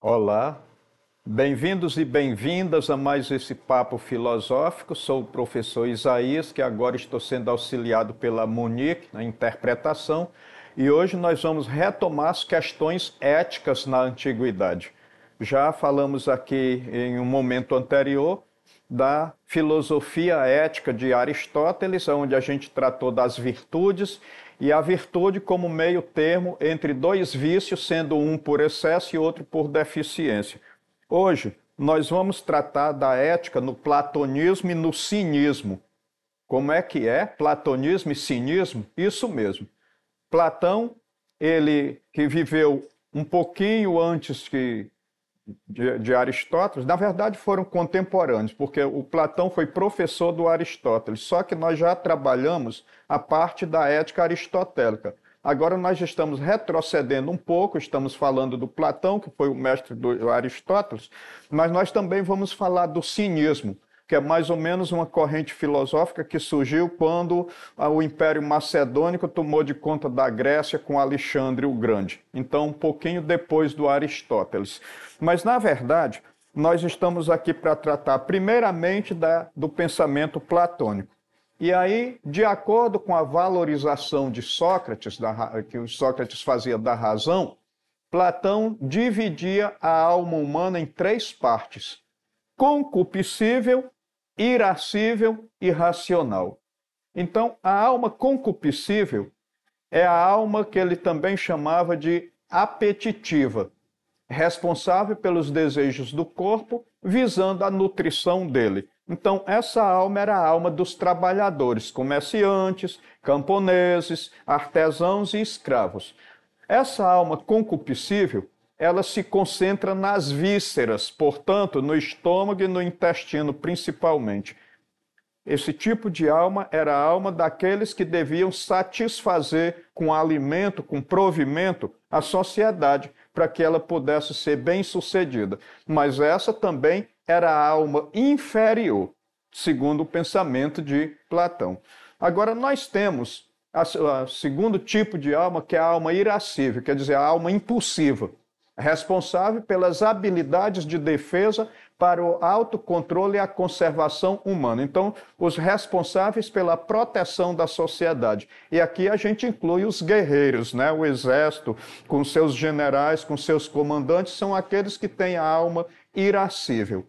Olá, bem-vindos e bem-vindas a mais esse Papo Filosófico. Sou o professor Isaías, que agora estou sendo auxiliado pela Monique na interpretação, e hoje nós vamos retomar as questões éticas na antiguidade. Já falamos aqui em um momento anterior da filosofia ética de Aristóteles, onde a gente tratou das virtudes e a virtude como meio termo entre dois vícios, sendo um por excesso e outro por deficiência. Hoje, nós vamos tratar da ética no platonismo e no cinismo. Como é que é? Platonismo e cinismo? Isso mesmo. Platão, ele que viveu um pouquinho antes que de, de, Aristóteles, na verdade foram contemporâneos, porque o Platão foi professor do Aristóteles, só que nós já trabalhamos a parte da ética aristotélica. Agora nós estamos retrocedendo um pouco, estamos falando do Platão, que foi o mestre do Aristóteles, mas nós também vamos falar do cinismo, que é mais ou menos uma corrente filosófica que surgiu quando ah, o Império Macedônico tomou de conta da Grécia com Alexandre o Grande. Então, um pouquinho depois do Aristóteles. Mas, na verdade, nós estamos aqui para tratar primeiramente da, do pensamento platônico. E aí, de acordo com a valorização de Sócrates, da, que o Sócrates fazia da razão, Platão dividia a alma humana em três partes: concupiscível, irascível e racional. Então, a alma concupiscível é a alma que ele também chamava de apetitiva, responsável pelos desejos do corpo, visando a nutrição dele. Então, essa alma era a alma dos trabalhadores, comerciantes, camponeses, artesãos e escravos. Essa alma concupiscível ela se concentra nas vísceras, portanto, no estômago e no intestino principalmente. Esse tipo de alma era a alma daqueles que deviam satisfazer com alimento, com provimento, a sociedade, para que ela pudesse ser bem-sucedida. Mas essa também era a alma inferior, segundo o pensamento de Platão. Agora, nós temos o segundo tipo de alma, que é a alma irascível, quer dizer, a alma impulsiva responsável pelas habilidades de defesa para o autocontrole e a conservação humana. Então, os responsáveis pela proteção da sociedade. E aqui a gente inclui os guerreiros, né? O exército, com seus generais, com seus comandantes, são aqueles que têm a alma irascível.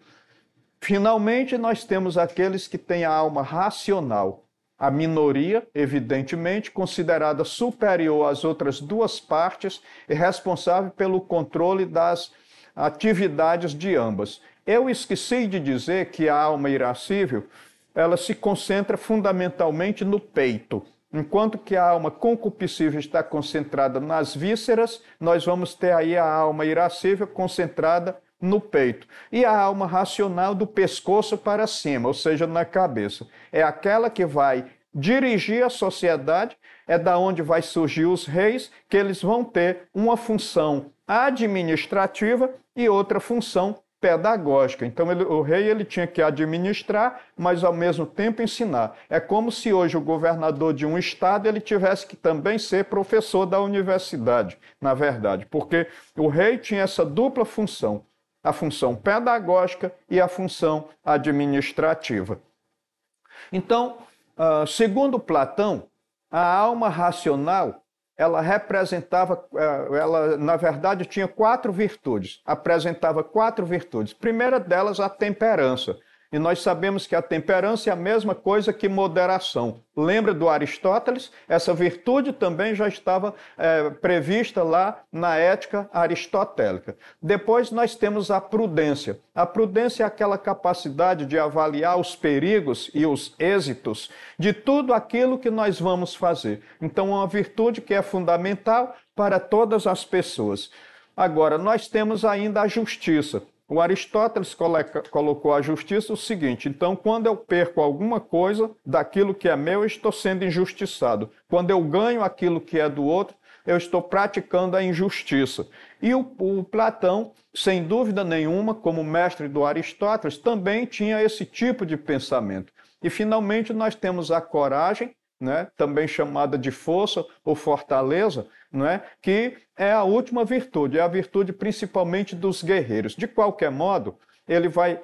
Finalmente, nós temos aqueles que têm a alma racional a minoria, evidentemente, considerada superior às outras duas partes e responsável pelo controle das atividades de ambas. Eu esqueci de dizer que a alma irascível ela se concentra fundamentalmente no peito. Enquanto que a alma concupiscível está concentrada nas vísceras, nós vamos ter aí a alma irascível concentrada no peito, e a alma racional do pescoço para cima, ou seja, na cabeça. É aquela que vai dirigir a sociedade, é da onde vai surgir os reis, que eles vão ter uma função administrativa e outra função pedagógica. Então ele, o rei ele tinha que administrar, mas ao mesmo tempo ensinar. É como se hoje o governador de um estado ele tivesse que também ser professor da universidade, na verdade, porque o rei tinha essa dupla função a função pedagógica e a função administrativa. Então, ah, segundo Platão, a alma racional ela representava, eh, ela na verdade tinha quatro virtudes, apresentava quatro virtudes. primeira delas, a temperança. E nós sabemos que a temperança é a mesma coisa que moderação. Lembra do Aristóteles? Essa virtude também já estava é, prevista lá na ética aristotélica. Depois nós temos a prudência. A prudência é aquela capacidade de avaliar os perigos e os êxitos de tudo aquilo que nós vamos fazer. Então, é uma virtude que é fundamental para todas as pessoas. Agora, nós temos ainda a justiça. O Aristóteles colocou a justiça o seguinte: então, quando eu perco alguma coisa daquilo que é meu, eu estou sendo injustiçado. Quando eu ganho aquilo que é do outro, eu estou praticando a injustiça. E o, o, Platão, sem dúvida nenhuma, como mestre do Aristóteles, também tinha esse tipo de pensamento. E finalmente nós temos a coragem né, também chamada de força ou fortaleza, né, que é a última virtude, é a virtude principalmente dos guerreiros. De qualquer modo, ele vai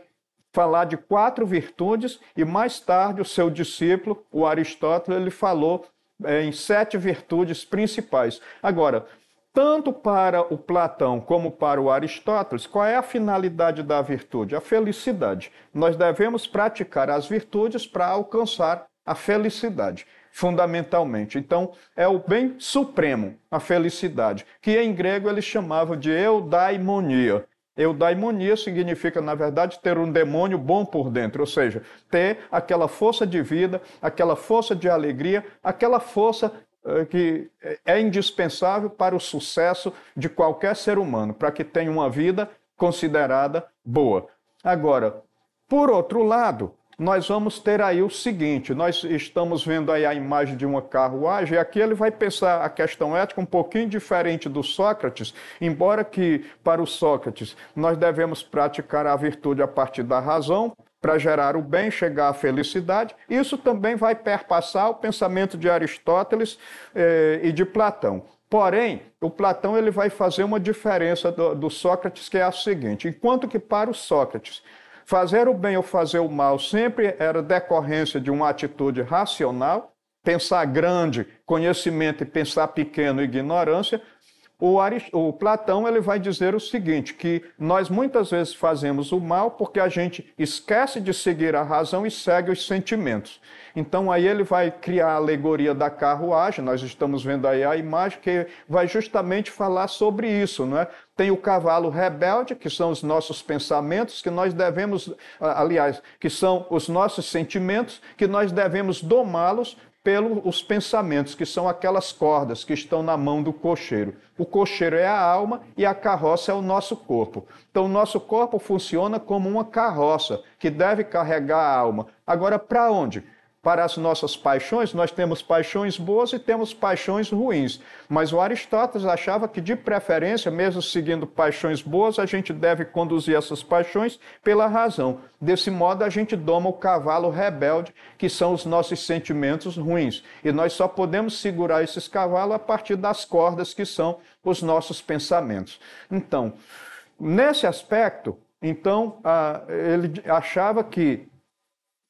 falar de quatro virtudes e mais tarde o seu discípulo, o Aristóteles, ele falou é, em sete virtudes principais. Agora, tanto para o Platão como para o Aristóteles, qual é a finalidade da virtude? A felicidade. Nós devemos praticar as virtudes para alcançar a felicidade fundamentalmente. Então, é o bem supremo, a felicidade, que em grego ele chamava de eudaimonia. Eudaimonia significa, na verdade, ter um demônio bom por dentro, ou seja, ter aquela força de vida, aquela força de alegria, aquela força eh, que é indispensável para o sucesso de qualquer ser humano, para que tenha uma vida considerada boa. Agora, por outro lado, nós vamos ter aí o seguinte: nós estamos vendo aí a imagem de uma carruagem, e aqui ele vai pensar a questão ética um pouquinho diferente do Sócrates, embora que, para o Sócrates, nós devemos praticar a virtude a partir da razão, para gerar o bem, chegar à felicidade. Isso também vai perpassar o pensamento de Aristóteles eh, e de Platão. Porém, o Platão ele vai fazer uma diferença do, do Sócrates, que é a seguinte: enquanto que para o Sócrates Fazer o bem ou fazer o mal sempre era decorrência de uma atitude racional, pensar grande, conhecimento e pensar pequeno, ignorância, o, Arist... o, Platão ele vai dizer o seguinte, que nós muitas vezes fazemos o mal porque a gente esquece de seguir a razão e segue os sentimentos. Então aí ele vai criar a alegoria da carruagem, nós estamos vendo aí a imagem que vai justamente falar sobre isso, não é? Tem o cavalo rebelde, que são os nossos pensamentos, que nós devemos, aliás, que são os nossos sentimentos, que nós devemos domá-los pelos pensamentos, que são aquelas cordas que estão na mão do cocheiro. O cocheiro é a alma e a carroça é o nosso corpo. Então, o nosso corpo funciona como uma carroça que deve carregar a alma. Agora, para onde? Para as nossas paixões, nós temos paixões boas e temos paixões ruins. Mas o Aristóteles achava que, de preferência, mesmo seguindo paixões boas, a gente deve conduzir essas paixões pela razão. Desse modo, a gente doma o cavalo rebelde, que são os nossos sentimentos ruins. E nós só podemos segurar esses cavalos a partir das cordas que são os nossos pensamentos. Então, nesse aspecto, então, ah, ele achava que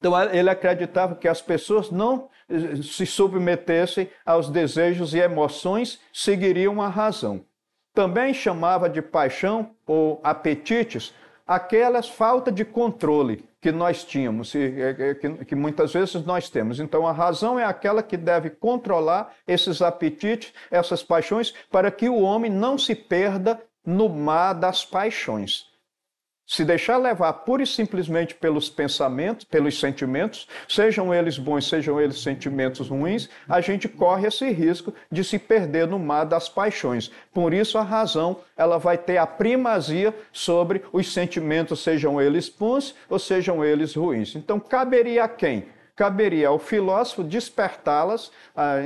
então ele acreditava que as pessoas não eh, se submetessem aos desejos e emoções, seguiriam a razão. Também chamava de paixão ou apetites aquelas falta de controle que nós tínhamos e que, que, muitas vezes nós temos. Então a razão é aquela que deve controlar esses apetites, essas paixões, para que o homem não se perda no mar das paixões se deixar levar pura e simplesmente pelos pensamentos, pelos sentimentos, sejam eles bons, sejam eles sentimentos ruins, a gente corre esse risco de se perder no mar das paixões. Por isso a razão, ela vai ter a primazia sobre os sentimentos, sejam eles bons ou sejam eles ruins. Então caberia a quem? caberia ao filósofo despertá-las ah,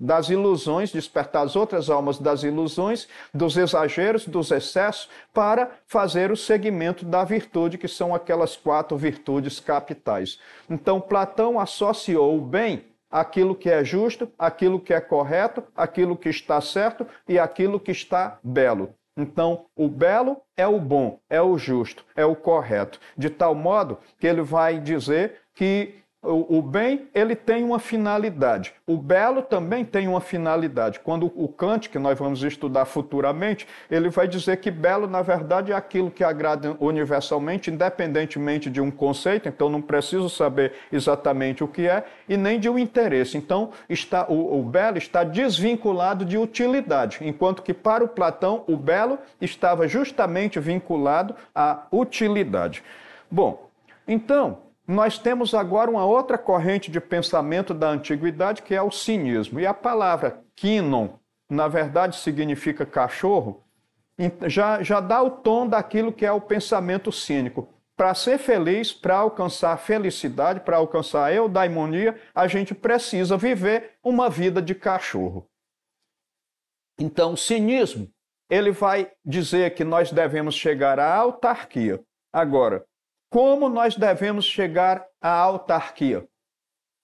das ilusões, despertar as outras almas das ilusões, dos exageros, dos excessos, para fazer o segmento da virtude, que são aquelas quatro virtudes capitais. Então, Platão associou o bem aquilo que é justo, aquilo que é correto, aquilo que está certo e aquilo que está belo. Então, o belo é o bom, é o justo, é o correto, de tal modo que ele vai dizer que o, o, bem, ele tem uma finalidade. O belo também tem uma finalidade. Quando o Kant, que nós vamos estudar futuramente, ele vai dizer que belo, na verdade, é aquilo que agrada universalmente, independentemente de um conceito, então não preciso saber exatamente o que é, e nem de um interesse. Então, está, o, o belo está desvinculado de utilidade, enquanto que para o Platão, o belo estava justamente vinculado à utilidade. Bom, então, nós temos agora uma outra corrente de pensamento da antiguidade que é o cinismo. E a palavra quinon, na verdade, significa cachorro, já, já dá o tom daquilo que é o pensamento cínico. Para ser feliz, para alcançar felicidade, para alcançar a eudaimonia, a gente precisa viver uma vida de cachorro. Então, o cinismo, ele vai dizer que nós devemos chegar à autarquia. Agora, como nós devemos chegar à autarquia?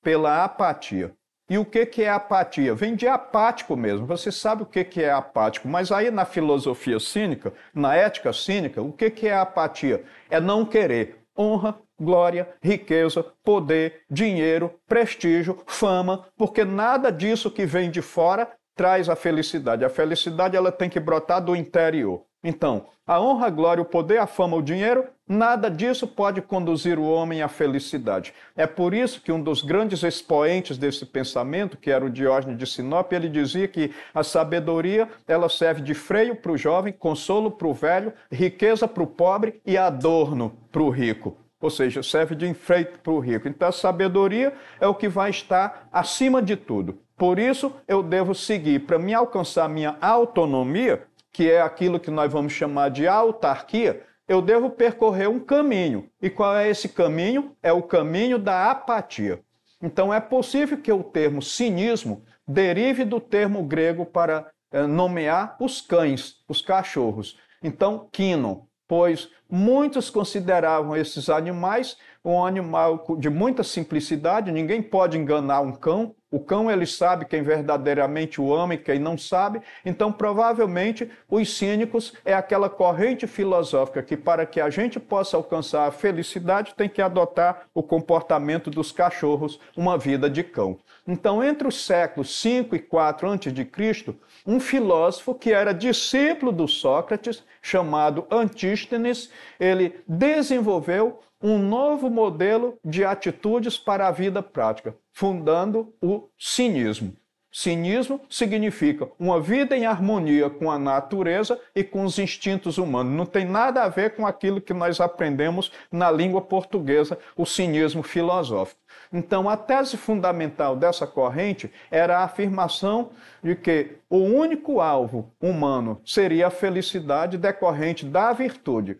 Pela apatia. E o que, que é apatia? Vem de apático mesmo. Você sabe o que, que é apático, mas aí na filosofia cínica, na ética cínica, o que, que é apatia? É não querer honra, glória, riqueza, poder, dinheiro, prestígio, fama, porque nada disso que vem de fora traz a felicidade. A felicidade ela tem que brotar do interior. Então, a honra, a glória, o poder, a fama, o dinheiro Nada disso pode conduzir o homem à felicidade. É por isso que um dos grandes expoentes desse pensamento, que era o Diógenes de Sinope, ele dizia que a sabedoria ela serve de freio para o jovem, consolo para o velho, riqueza para o pobre e adorno para o rico. Ou seja, serve de enfeite para o rico. Então a sabedoria é o que vai estar acima de tudo. Por isso eu devo seguir para me alcançar minha autonomia, que é aquilo que nós vamos chamar de autarquia eu devo percorrer um caminho. E qual é esse caminho? É o caminho da apatia. Então é possível que o termo cinismo derive do termo grego para eh, nomear os cães, os cachorros. Então, quino, pois muitos consideravam esses animais um animal de muita simplicidade, ninguém pode enganar um cão, o cão ele sabe quem verdadeiramente o ama e quem não sabe. Então, provavelmente, os cínicos é aquela corrente filosófica que, para que a gente possa alcançar a felicidade, tem que adotar o comportamento dos cachorros, uma vida de cão. Então, entre os séculos 5 e 4 a.C., um filósofo que era discípulo do Sócrates, chamado Antístenes, ele desenvolveu um novo modelo de atitudes para a vida prática fundando o cinismo. Cinismo significa uma vida em harmonia com a natureza e com os instintos humanos. Não tem nada a ver com aquilo que nós aprendemos na língua portuguesa, o cinismo filosófico. Então, a tese fundamental dessa corrente era a afirmação de que o único alvo humano seria a felicidade decorrente da virtude.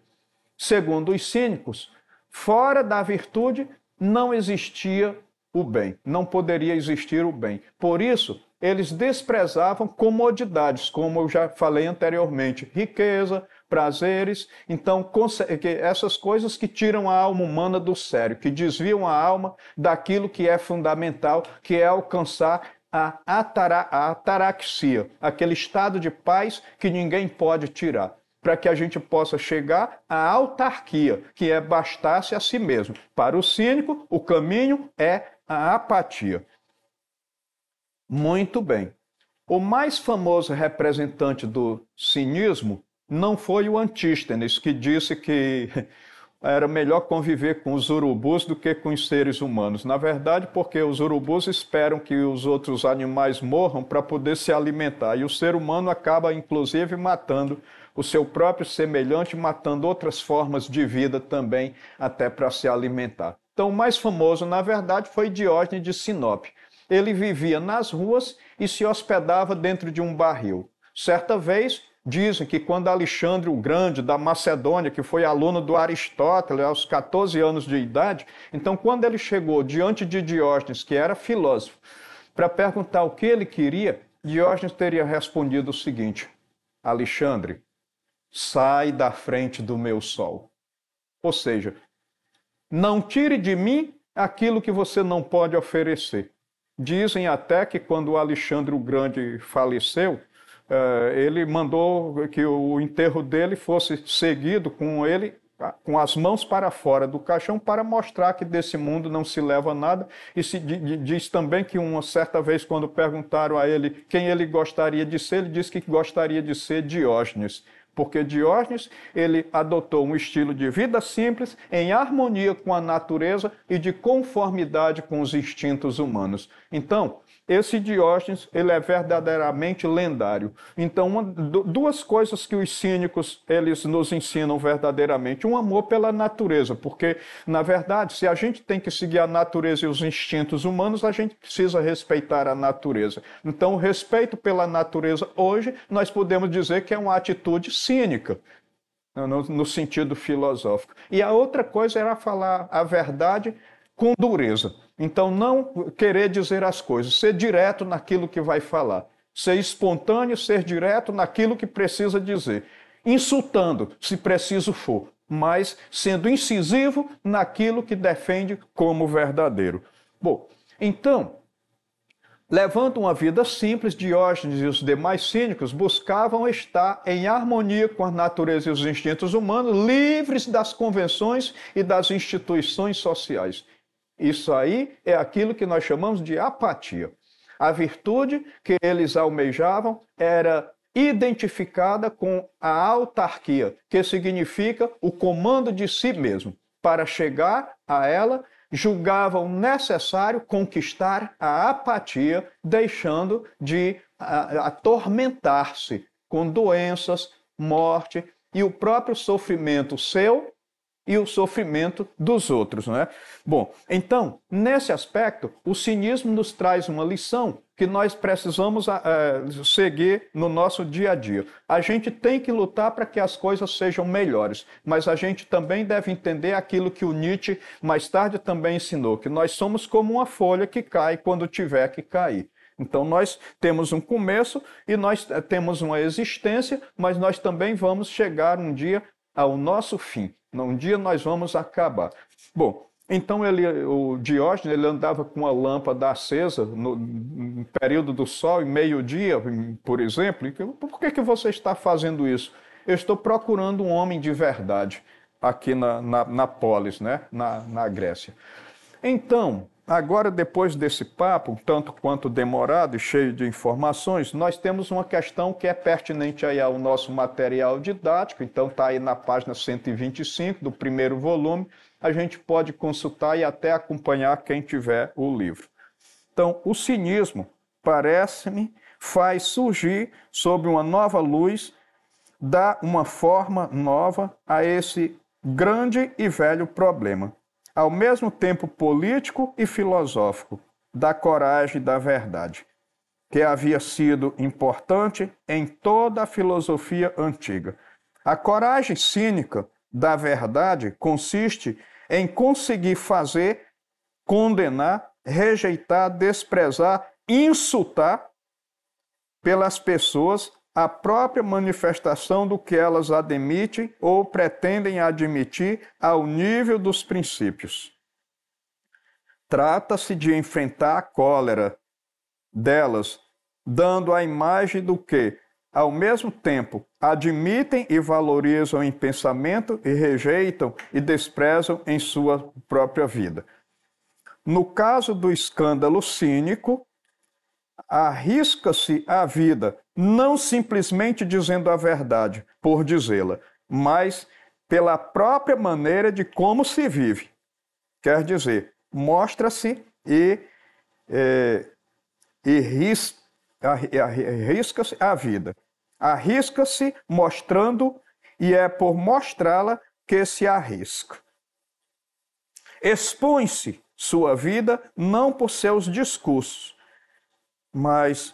Segundo os cínicos, fora da virtude não existia o bem. Não poderia existir o bem. Por isso, eles desprezavam comodidades, como eu já falei anteriormente, riqueza, prazeres, então essas coisas que tiram a alma humana do sério, que desviam a alma daquilo que é fundamental, que é alcançar a, atara, a ataraxia, aquele estado de paz que ninguém pode tirar, para que a gente possa chegar à autarquia, que é bastar-se a si mesmo. Para o cínico, o caminho é a apatia. Muito bem. O mais famoso representante do cinismo não foi o Antístenes, que disse que era melhor conviver com os urubus do que com os seres humanos. Na verdade, porque os urubus esperam que os outros animais morram para poder se alimentar, e o ser humano acaba, inclusive, matando o seu próprio semelhante, matando outras formas de vida também, até para se alimentar. Então, o mais famoso, na verdade, foi Diógenes de Sinope. Ele vivia nas ruas e se hospedava dentro de um barril. Certa vez, dizem que quando Alexandre o Grande, da Macedônia, que foi aluno do Aristóteles aos 14 anos de idade, então, quando ele chegou diante de Diógenes, que era filósofo, para perguntar o que ele queria, Diógenes teria respondido o seguinte: Alexandre, sai da frente do meu sol. Ou seja, não tire de mim aquilo que você não pode oferecer. Dizem até que quando Alexandre o Grande faleceu, eh, ele mandou que o enterro dele fosse seguido com ele com as mãos para fora do caixão para mostrar que desse mundo não se leva nada e se diz também que uma certa vez quando perguntaram a ele quem ele gostaria de ser ele disse que gostaria de ser Diógenes porque Diógenes ele adotou um estilo de vida simples em harmonia com a natureza e de conformidade com os instintos humanos. Então, esse Diógenes ele é verdadeiramente lendário. Então, uma, duas coisas que os cínicos eles nos ensinam verdadeiramente: um amor pela natureza, porque na verdade, se a gente tem que seguir a natureza e os instintos humanos, a gente precisa respeitar a natureza. Então, o respeito pela natureza hoje nós podemos dizer que é uma atitude cínica. No, no sentido filosófico. E a outra coisa era falar a verdade com dureza. Então, não querer dizer as coisas, ser direto naquilo que vai falar, ser espontâneo, ser direto naquilo que precisa dizer, insultando, se preciso for, mas sendo incisivo naquilo que defende como verdadeiro. Bom, então, levando uma vida simples, Diógenes e os demais cínicos buscavam estar em harmonia com a natureza e os instintos humanos, livres das convenções e das instituições sociais. Isso aí é aquilo que nós chamamos de apatia. A virtude que eles almejavam era identificada com a autarquia, que significa o comando de si mesmo. Para chegar a ela, julgavam necessário conquistar a apatia, deixando de atormentar-se com doenças, morte e o próprio sofrimento seu e o sofrimento dos outros, não é? Bom, então, nesse aspecto, o cinismo nos traz uma lição que nós precisamos ah, eh, seguir no nosso dia a dia. A gente tem que lutar para que as coisas sejam melhores, mas a gente também deve entender aquilo que o Nietzsche mais tarde também ensinou, que nós somos como uma folha que cai quando tiver que cair. Então nós temos um começo e nós eh, temos uma existência, mas nós também vamos chegar um dia ao nosso fim. Um dia nós vamos acabar. Bom, então ele, o Diógenes ele andava com a lâmpada acesa no, no período do sol, meio-dia, por exemplo. Por que, que você está fazendo isso? Eu estou procurando um homem de verdade aqui na, na, na polis, né? na, na Grécia. Então, Agora, depois desse papo, tanto quanto demorado e cheio de informações, nós temos uma questão que é pertinente aí ao nosso material didático, então está aí na página 125 do primeiro volume, a gente pode consultar e até acompanhar quem tiver o livro. Então, o cinismo, parece-me, faz surgir, sob uma nova luz, dá uma forma nova a esse grande e velho problema ao mesmo tempo político e filosófico, da coragem e da verdade, que havia sido importante em toda a filosofia antiga. A coragem cínica da verdade consiste em conseguir fazer, condenar, rejeitar, desprezar, insultar pelas pessoas a própria manifestação do que elas admitem ou pretendem admitir ao nível dos princípios. Trata-se de enfrentar a cólera delas, dando a imagem do que, ao mesmo tempo, admitem e valorizam em pensamento e rejeitam e desprezam em sua própria vida. No caso do escândalo cínico, arrisca-se a vida não simplesmente dizendo a verdade por dizê-la, mas pela própria maneira de como se vive. Quer dizer, mostra-se e, é, e ris, arrisca-se a vida. Arrisca-se mostrando, e é por mostrá-la que se arrisca. Expõe-se sua vida não por seus discursos, mas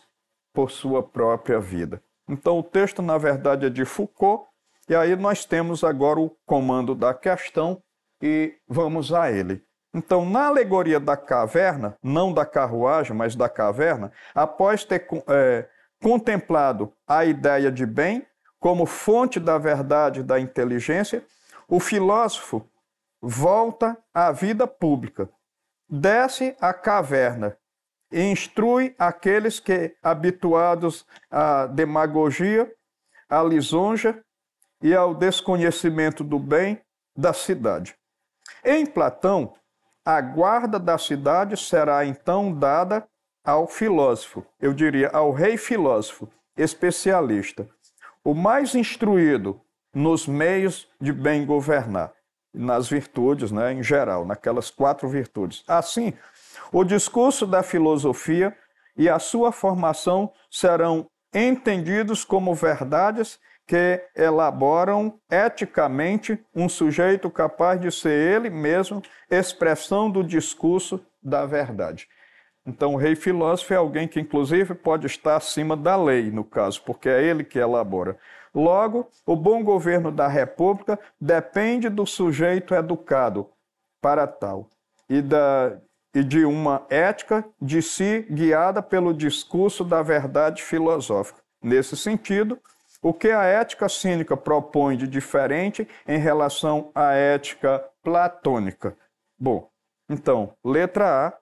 por sua própria vida. Então, o texto, na verdade, é de Foucault, e aí nós temos agora o comando da questão e vamos a ele. Então, na alegoria da caverna, não da carruagem, mas da caverna, após ter é, contemplado a ideia de bem como fonte da verdade da inteligência, o filósofo volta à vida pública, desce à caverna e instrui aqueles que, habituados à demagogia, à lisonja e ao desconhecimento do bem da cidade. Em Platão, a guarda da cidade será então dada ao filósofo, eu diria ao rei filósofo, especialista, o mais instruído nos meios de bem governar nas virtudes, né, em geral, naquelas quatro virtudes. Assim, o discurso da filosofia e a sua formação serão entendidos como verdades que elaboram eticamente um sujeito capaz de ser ele mesmo expressão do discurso da verdade. Então, o rei filósofo é alguém que, inclusive, pode estar acima da lei, no caso, porque é ele que elabora. Logo, o bom governo da República depende do sujeito educado para tal e, da, e de uma ética de si guiada pelo discurso da verdade filosófica. Nesse sentido, o que a ética cínica propõe de diferente em relação à ética platônica? Bom, então, letra A.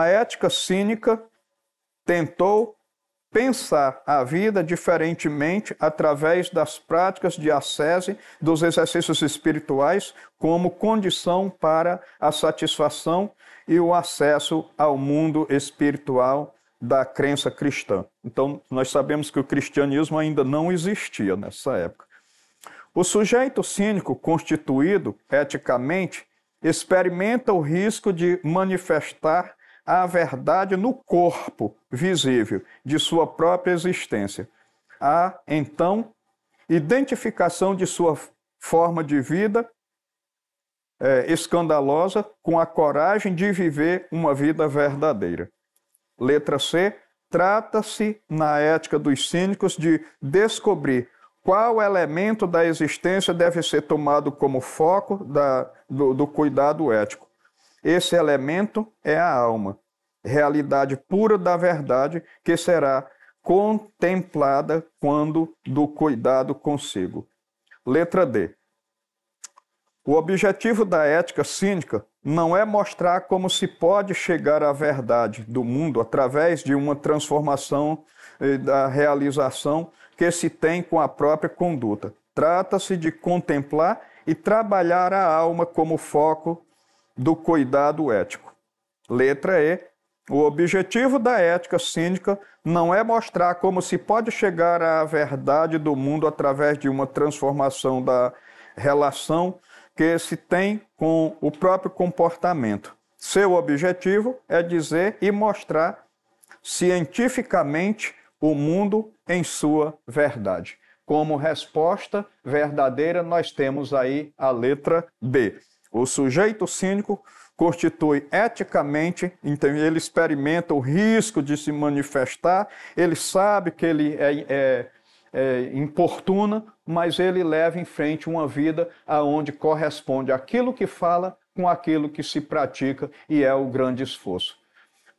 A ética cínica tentou pensar a vida diferentemente através das práticas de ascese, dos exercícios espirituais, como condição para a satisfação e o acesso ao mundo espiritual da crença cristã. Então, nós sabemos que o cristianismo ainda não existia nessa época. O sujeito cínico constituído eticamente experimenta o risco de manifestar a verdade no corpo visível de sua própria existência. Há, então, identificação de sua forma de vida é, escandalosa com a coragem de viver uma vida verdadeira. Letra C. Trata-se, na ética dos cínicos, de descobrir qual elemento da existência deve ser tomado como foco da, do, do cuidado ético esse elemento é a alma, realidade pura da verdade que será contemplada quando do cuidado consigo. Letra D. O objetivo da ética cínica não é mostrar como se pode chegar à verdade do mundo através de uma transformação eh, da realização que se tem com a própria conduta. Trata-se de contemplar e trabalhar a alma como foco do cuidado ético. Letra E. O objetivo da ética síndica não é mostrar como se pode chegar à verdade do mundo através de uma transformação da relação que se tem com o próprio comportamento. Seu objetivo é dizer e mostrar cientificamente o mundo em sua verdade. Como resposta verdadeira, nós temos aí a letra B. O sujeito cínico constitui eticamente, então ele experimenta o risco de se manifestar, ele sabe que ele é, é, é importuna, mas ele leva em frente uma vida aonde corresponde aquilo que fala com aquilo que se pratica e é o grande esforço.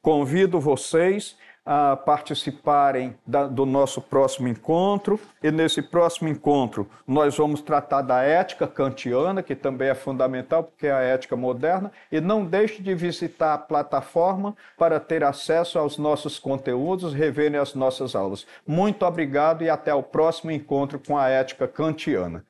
Convido vocês a participarem da, do nosso próximo encontro. E nesse próximo encontro, nós vamos tratar da ética kantiana, que também é fundamental, porque é a ética moderna. E não deixe de visitar a plataforma para ter acesso aos nossos conteúdos, reverem as nossas aulas. Muito obrigado e até o próximo encontro com a ética kantiana.